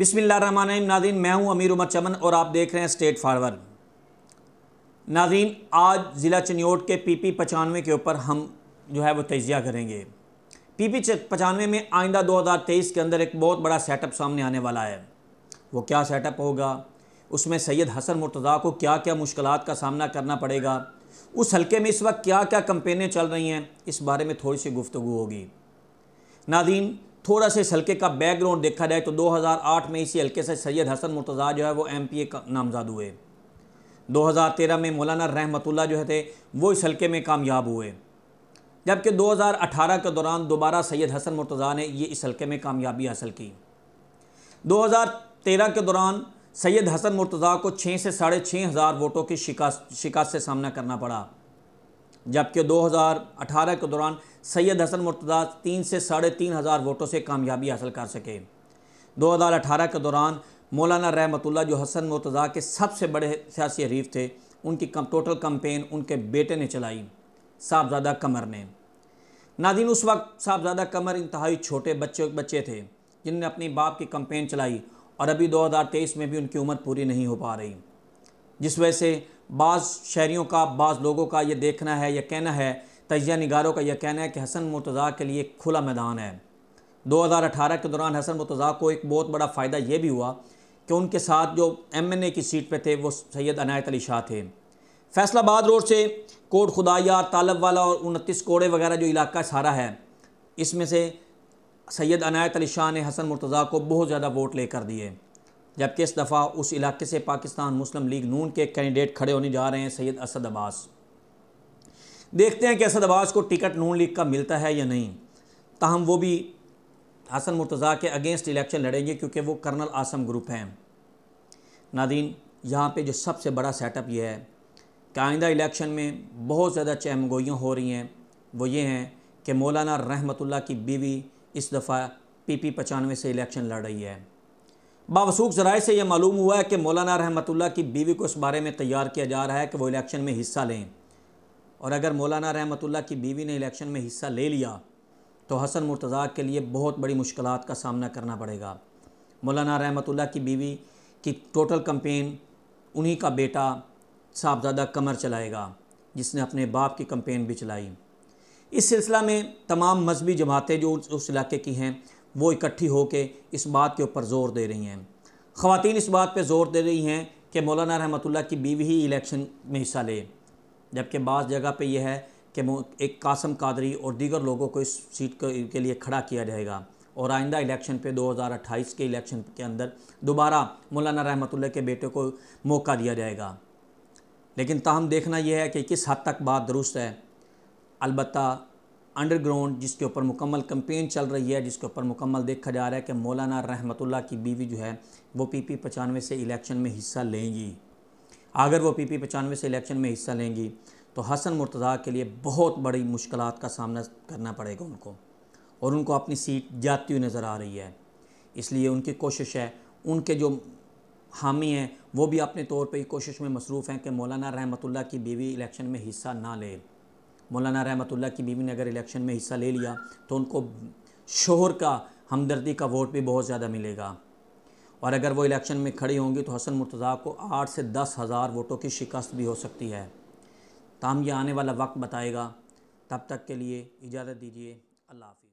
run नाजीन मैं हूं अमीर उमर चमन और आप देख रहे हैं स्टेट फारवर नाजीन आज ज़िला चनियोट के पी पी पचानवे के ऊपर हम जो है वो तजिया करेंगे पी पी पचानवे में आइंदा 2023 के अंदर एक बहुत बड़ा सेटअप सामने आने वाला है वो क्या सेटअप होगा उसमें सैयद हसन मुर्तज़ा को क्या क्या मुश्किल का सामना करना पड़ेगा उस हल्के में इस वक्त क्या क्या कंपेनें चल रही हैं इस बारे में थोड़ी सी गुफ्तु होगी नादीन थोड़ा सा इस हल्के का बैकग्राउंड देखा जाए तो 2008 में इसी हल्के से सैयद हसन मुर्तज़ा जो है वो एम पी ए नामजद हुए 2013 में मौलाना रहमतुल्ला जो है थे वो इस हल्के में कामयाब हुए जबकि 2018 के दौरान दोबारा सैयद हसन मुर्तज़ा ने ये इस हल्के में कामयाबी हासिल की 2013 के दौरान सैयद हसन मुर्तज़ा को छः से साढ़े छः हज़ार वोटों की शिकास्त शिकास्त से सामना करना पड़ा जबकि 2018 के दौरान सैयद हसन मुर्तदा तीन से साढ़े तीन हज़ार वोटों से कामयाबी हासिल कर सके 2018 के दौरान मौलाना रहमतुल्ला जो हसन मुर्तदा के सबसे बड़े सियासी हरीफ थे उनकी कम टोटल कम्पेन उनके बेटे ने चलाई साहबजादा कमर ने नादिन उस वक्त साहबजादा कमर इंतहाई छोटे बच्चे बच्चे थे जिनने अपनी बाप की कम्पेन चलाई और अभी 2023 में भी उनकी उम्र पूरी नहीं हो पा रही जिस वजह से बाज़ शहरीों का बाज़ लोगों का ये देखना है या कहना है तजिया निगारों का यह कहना है कि हसन मुर्तज़ा के लिए खुला मैदान है 2018 के दौरान हसन मुर्तज़ा को एक बहुत बड़ा फ़ायदा ये भी हुआ कि उनके साथ जो एम एन ए की सीट पर थे वो सैयद अनायत अली शाह थे फैसलाबाद रोड से कोट खुदायार तालब वाला और उनतीस कोड़े वगैरह जो इलाका सारा है इसमें से सैयद अनायत अली शाह ने हसन मुर्तज़ा को बहुत ज़्यादा वोट लेकर दिए जबकि इस दफ़ा उस इलाके से पाकिस्तान मुस्लिम लीग नून के कैंडिडेट खड़े होने जा रहे हैं सैयद असद अब्बास देखते हैं कि असद अब्बास को टिकट नून लीग का मिलता है या नहीं तहम वो भी हसन मुर्तज़ा के अगेंस्ट इलेक्शन लड़ेंगे क्योंकि वो कर्नल आसम ग्रुप हैं नादीन यहाँ पे जो सबसे बड़ा सेटअप ये है कि आइंदा इलेक्शन में बहुत ज़्यादा चहमगोइयाँ हो रही हैं वो ये हैं कि मौलाना रहमतुल्ला की बीवी इस दफ़ा पी पी पचानवे से इलेक्शन लड़ रही है बावसूख ज़राए से यह मालूम हुआ है कि मौलाना रहमतुल्ला की बीवी को इस बारे में तैयार किया जा रहा है कि वो इलेक्शन में हिस्सा लें और अगर मौलाना रहमतुल्ला की बीवी ने इलेक्शन में हिस्सा ले लिया तो हसन मुर्तज़ा के लिए बहुत बड़ी मुश्किल का सामना करना पड़ेगा मौलाना रहमतुल्ला की बीवी की टोटल कम्पेन उन्हीं का बेटा साहबजादा कमर चलाएगा जिसने अपने बाप की कम्पेन भी चलाई इस सिलसिला में तमाम मजहबी जमातें जो उस इलाके की हैं वो इकट्ठी होकर इस बात के ऊपर ज़ोर दे रही हैं ख़वान इस बात पर ज़ोर दे रही हैं कि मौलाना रहमतुल्ला की बीवी ही इलेक्शन में हिस्सा ले जबकि बाज़ जगह पे यह है कि एक कासम कादरी और दीगर लोगों को इस सीट के लिए खड़ा किया जाएगा और आइंदा इलेक्शन पे 2028 के इलेक्शन के अंदर दोबारा मौलाना रहमतुल्ला के बेटे को मौका दिया जाएगा लेकिन ताहम देखना यह है कि किस हद तक बात दुरुस्त है अलबत् अंडरग्राउंड जिसके ऊपर मुकम्मल कम्पेन चल रही है जिसके ऊपर मुकम्मल देखा जा रहा है कि मौलाना रहमतुल्ला की बीवी जो है वो पी पी पचानवे से इलेक्शन में हिस्सा लेंगी अगर वो पी पी पचानवे से इलेक्शन में हिस्सा लेंगी तो हसन मुर्तज़ा के लिए बहुत बड़ी मुश्किल का सामना करना पड़ेगा उनको और उनको अपनी सीट जाती हुई नज़र आ रही है इसलिए उनकी कोशिश है उनके जो हामी हैं वो भी अपने तौर पर कोशिश में मसरूफ़ हैं कि मौलाना रहमतुल्ला की बीवी इलेक्शन में हिस्सा ना ले मौलाना रहमतुल्ला की बीवी ने अगर इलेक्शन में हिस्सा ले लिया तो उनको शोहर का हमदर्दी का वोट भी बहुत ज़्यादा मिलेगा और अगर वो इलेक्शन में खड़ी होंगी तो हसन मुर्तज़ा को आठ से दस हज़ार वोटों की शिकस्त भी हो सकती है ताम ये आने वाला वक्त बताएगा तब तक के लिए इजाज़त दीजिए अल्लाह हाफि